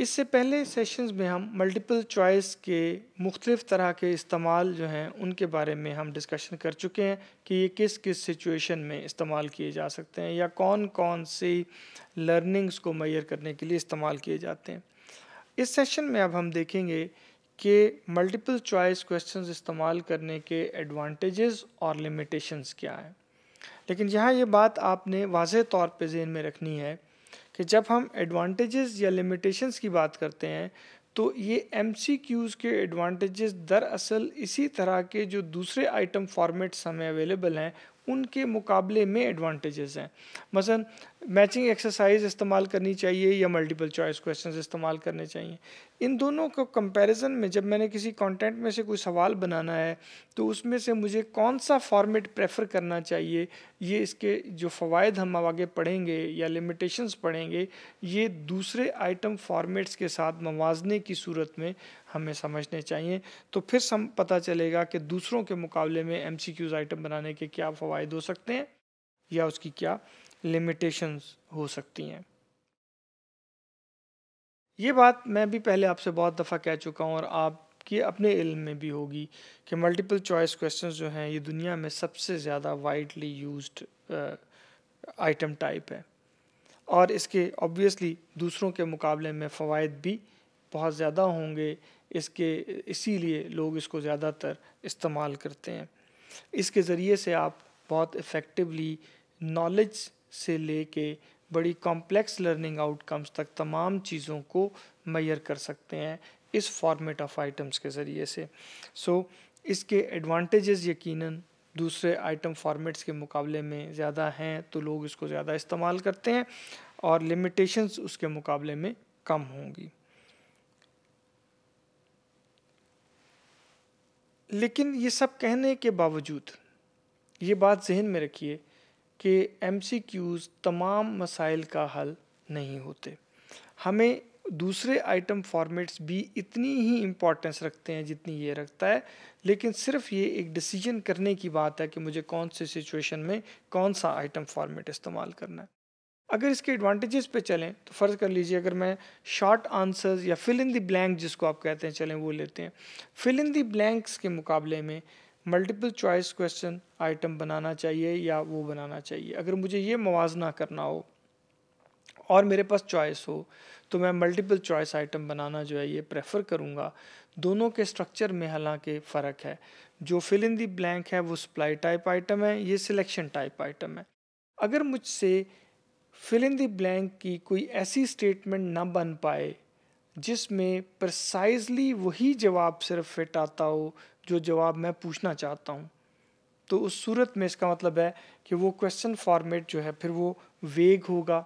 इससे पहले सेशंस में हम मल्टीपल चॉइस के मुख्तलिफ तरह के इस्तेमाल जो हैं उनके बारे में हम डिस्कशन कर चुके हैं कि ये किस किस सिचुएशन में इस्तेमाल किए जा सकते हैं या कौन कौन सी लर्निंग्स को मैयर करने के लिए इस्तेमाल किए जाते हैं इस सेशन में अब हम देखेंगे कि मल्टीपल चॉइस क्वेश्चंस इस्तेमाल करने के एडवांटेजेस और लिमिटेशंस क्या हैं लेकिन यहाँ ये बात आपने वाज तौर पर जेन में रखनी है कि जब हम एडवांटेजेस या लिमिटेशंस की बात करते हैं तो ये एम के एडवांटेजेस दरअसल इसी तरह के जो दूसरे आइटम फॉर्मेट्स हमें अवेलेबल हैं उनके मुकाबले में एडवांटेजेस हैं मसलन मैचिंग एक्सरसाइज इस्तेमाल करनी चाहिए या मल्टीपल चॉइस क्वेश्चंस इस्तेमाल करने चाहिए इन दोनों को कंपैरिजन में जब मैंने किसी कंटेंट में से कोई सवाल बनाना है तो उसमें से मुझे कौन सा फॉर्मेट प्रेफर करना चाहिए ये इसके जो फ़वाद हम आगे पढ़ेंगे या लिमिटेशंस पढ़ेंगे ये दूसरे आइटम फॉर्मेट्स के साथ मवाजने की सूरत में हमें समझने चाहिए तो फिर सम पता चलेगा कि दूसरों के मुकाबले में एम आइटम बनाने के क्या फ़वाद फ़ायदे हो सकते हैं या उसकी क्या लिमिटेशंस हो सकती हैं ये बात मैं भी पहले आपसे बहुत दफ़ा कह चुका हूँ और आपकी अपने इल्म में भी होगी कि मल्टीपल चॉइस क्वेश्चंस जो हैं ये दुनिया में सबसे ज़्यादा वाइडली यूज्ड आइटम टाइप है और इसके ऑब्वियसली दूसरों के मुकाबले में फ़वाद भी बहुत ज़्यादा होंगे इसके इसीलिए लोग इसको ज़्यादातर इस्तेमाल करते हैं इसके ज़रिए से आप बहुत इफ़ेक्टिवली नॉलेज से लेके बड़ी कॉम्प्लेक्स लर्निंग आउटकम्स तक तमाम चीज़ों को मैयर कर सकते हैं इस फॉर्मेट ऑफ आइटम्स के ज़रिए से सो so, इसके एडवांटेजेस यकीनन दूसरे आइटम फॉर्मेट्स के मुकाबले में ज़्यादा हैं तो लोग इसको ज़्यादा इस्तेमाल करते हैं और लिमिटेशंस उसके मुकाबले में कम होंगी लेकिन ये सब कहने के बावजूद ये बात जहन में रखिए कि एम तमाम मसाइल का हल नहीं होते हमें दूसरे आइटम फॉर्मेट्स भी इतनी ही इम्पॉर्टेंस रखते हैं जितनी ये रखता है लेकिन सिर्फ ये एक डिसीजन करने की बात है कि मुझे कौन से सिचुएशन में कौन सा आइटम फॉर्मेट इस्तेमाल करना है अगर इसके एडवांटेजेस पे चलें तो फ़र्ज़ कर लीजिए अगर मैं शॉर्ट आंसर्स या फिल इन दी ब्लैंक जिसको आप कहते हैं चलें वो लेते हैं फिल इन दी ब्लैंक्स के मुकाबले में मल्टीपल चॉइस क्वेश्चन आइटम बनाना चाहिए या वो बनाना चाहिए अगर मुझे ये मुवजना करना हो और मेरे पास चॉइस हो तो मैं मल्टीपल चॉइस आइटम बनाना जो है ये प्रेफर करूँगा दोनों के स्ट्रक्चर में हालांकि फ़र्क है जो फिल इन दी ब्लैंक है वो सप्लाई टाइप आइटम है ये सिलेक्शन टाइप आइटम है अगर मुझसे फिल इन दी ब्लैंक की कोई ऐसी स्टेटमेंट ना बन पाए जिसमें प्रसाइजली वही जवाब सिर्फ फिट आता हो जो जवाब मैं पूछना चाहता हूँ तो उस सूरत में इसका मतलब है कि वो क्वेश्चन फॉर्मेट जो है फिर वो वेग होगा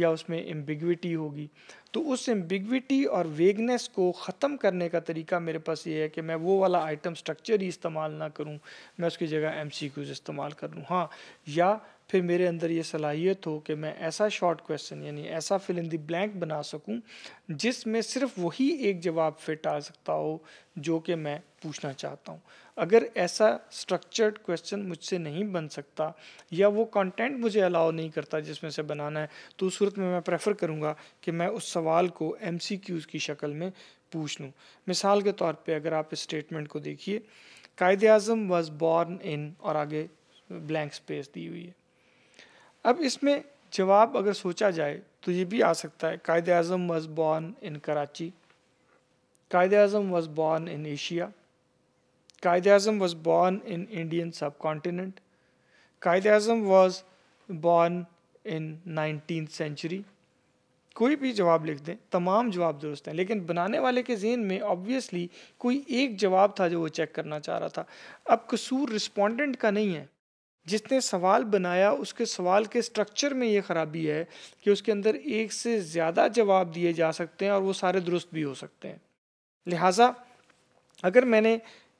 या उसमें एम्बिग्विटी होगी तो उस एम्बिग्विटी और वेगनेस को ख़त्म करने का तरीका मेरे पास ये है कि मैं वो वाला आइटम स्ट्रक्चर ही इस्तेमाल ना करूँ मैं उसकी जगह एम सी क्यूज़ इस्तेमाल कर लूँ हाँ या फिर मेरे अंदर ये सलाहियत हो कि मैं ऐसा शॉर्ट क्वेश्चन यानी ऐसा फिल इन दी ब्लैंक बना सकूं जिसमें सिर्फ वही एक जवाब फिट आ सकता हो जो कि मैं पूछना चाहता हूं अगर ऐसा स्ट्रक्चर्ड क्वेश्चन मुझसे नहीं बन सकता या वो कंटेंट मुझे अलाउ नहीं करता जिसमें से बनाना है तो उस सूरत में मैं प्रेफर करूँगा कि मैं उस सवाल को एम की शक्ल में पूछ लूँ मिसाल के तौर पे अगर आप इस स्टेटमेंट को देखिए कायद अजम वॉज बॉर्न इन और आगे ब्लैंक स्पेस दी हुई है अब इसमें जवाब अगर सोचा जाए तो ये भी आ सकता है Quaid Azam was born in Karachi Quaid Azam was born in Asia Quaid Azam was born in Indian subcontinent Quaid Azam was born in nineteen century कोई भी जवाब लिख दें तमाम जवाब दुरुस्त हैं लेकिन बनाने वाले के जहन में ऑब्वियसली कोई एक जवाब था जो वो चेक करना चाह रहा था अब कसूर रिस्पोंडेंट का नहीं है जिसने सवाल बनाया उसके सवाल के स्ट्रक्चर में ये ख़राबी है कि उसके अंदर एक से ज़्यादा जवाब दिए जा सकते हैं और वो सारे दुरुस्त भी हो सकते हैं लिहाजा अगर मैंने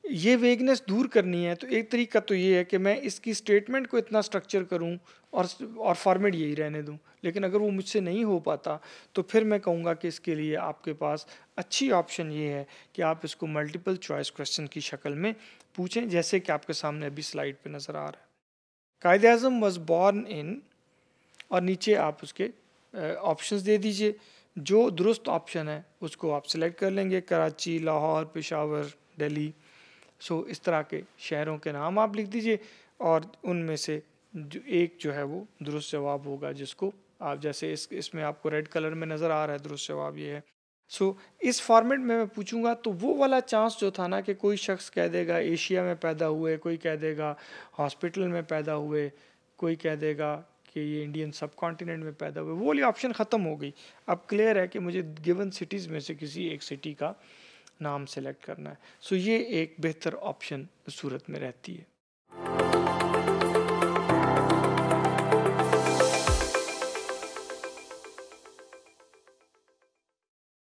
ये वेगनेस दूर करनी है तो एक तरीका तो ये है कि मैं इसकी स्टेटमेंट को इतना स्ट्रक्चर करूं और और फॉर्मेट यही रहने दूं लेकिन अगर वो मुझसे नहीं हो पाता तो फिर मैं कहूँगा कि इसके लिए आपके पास अच्छी ऑप्शन ये है कि आप इसको मल्टीपल चॉइस क्वेश्चन की शक्ल में पूछें जैसे कि आपके सामने अभी स्लाइड पर नज़र आ रहा है कायद अजम वॉज बॉर्न इन और नीचे आप उसके ऑप्शन दे दीजिए जो दुरुस्त ऑप्शन है उसको आप सिलेक्ट कर लेंगे कराची लाहौर पेशावर दिल्ली सो इस तरह के शहरों के नाम आप लिख दीजिए और उनमें से जो एक जो है वो दुरुस्त जवाब होगा जिसको आप जैसे इस इसमें आपको रेड कलर में नज़र आ रहा है दुरुस्त जवाब ये है सो so, इस फॉर्मेट में मैं पूछूंगा तो वो वाला चांस जो था ना कि कोई शख्स कह देगा एशिया में पैदा हुए कोई कह देगा हॉस्पिटल में पैदा हुए कोई कह देगा कि ये इंडियन सब कॉन्टिनेंट में पैदा हुए वो वाली ऑप्शन ख़त्म हो गई अब क्लियर है कि मुझे गिवन सिटीज़ में से किसी एक सिटी का नाम सेलेक्ट करना है सो ये एक बेहतर ऑप्शन सूरत में रहती है